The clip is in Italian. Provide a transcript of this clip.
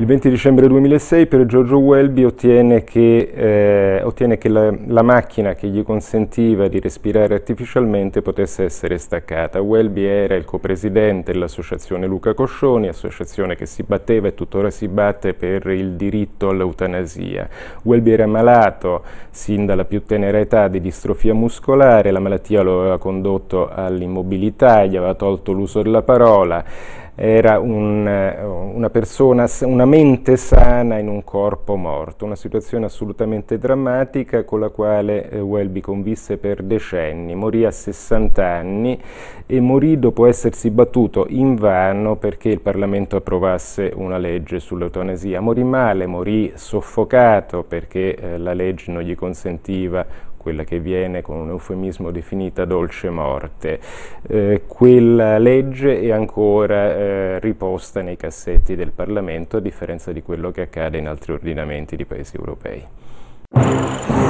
Il 20 dicembre 2006 per Giorgio Welby ottiene che, eh, ottiene che la, la, macchina che gli consentiva di respirare artificialmente potesse essere staccata. Welby era il copresidente dell'associazione Luca Coscioni, associazione che si batteva e tuttora si batte per il diritto all'eutanasia. Welby era malato sin dalla più tenera età di distrofia muscolare, la malattia lo aveva condotto all'immobilità, gli aveva tolto l'uso della parola era un, eh, una persona, una mente sana in un corpo morto, una situazione assolutamente drammatica con la quale eh, Welby convisse per decenni, morì a 60 anni e morì dopo essersi battuto invano perché il Parlamento approvasse una legge sull'eutanasia. Morì male, morì soffocato perché eh, la legge non gli consentiva quella che viene con un eufemismo definita dolce morte. Eh, quella legge è ancora eh, riposta nei cassetti del Parlamento a differenza di quello che accade in altri ordinamenti di paesi europei.